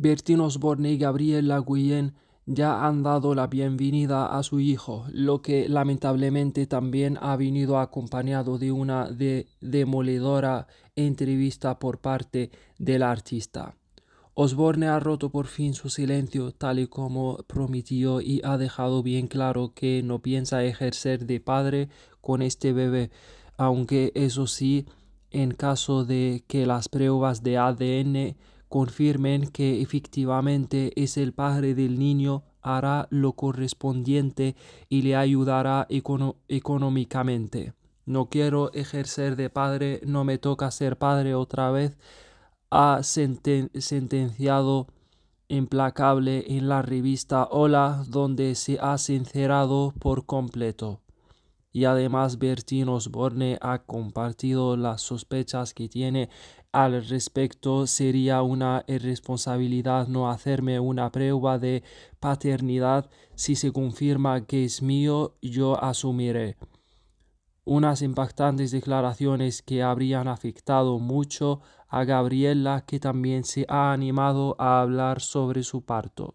Bertín Osborne y Gabriela Guillén ya han dado la bienvenida a su hijo, lo que lamentablemente también ha venido acompañado de una de demoledora entrevista por parte del artista. Osborne ha roto por fin su silencio tal y como prometió y ha dejado bien claro que no piensa ejercer de padre con este bebé, aunque eso sí, en caso de que las pruebas de ADN confirmen que efectivamente es el padre del niño, hará lo correspondiente y le ayudará económicamente. No quiero ejercer de padre, no me toca ser padre otra vez, ha sentenciado implacable en la revista Hola, donde se ha sincerado por completo. Y además Bertín Osborne ha compartido las sospechas que tiene al respecto. Sería una irresponsabilidad no hacerme una prueba de paternidad. Si se confirma que es mío, yo asumiré unas impactantes declaraciones que habrían afectado mucho a Gabriela, que también se ha animado a hablar sobre su parto.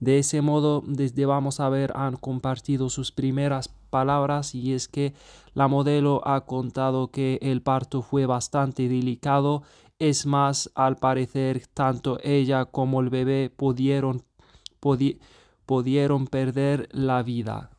De ese modo, desde vamos a ver, han compartido sus primeras palabras y es que la modelo ha contado que el parto fue bastante delicado. Es más, al parecer, tanto ella como el bebé pudieron, pudieron perder la vida.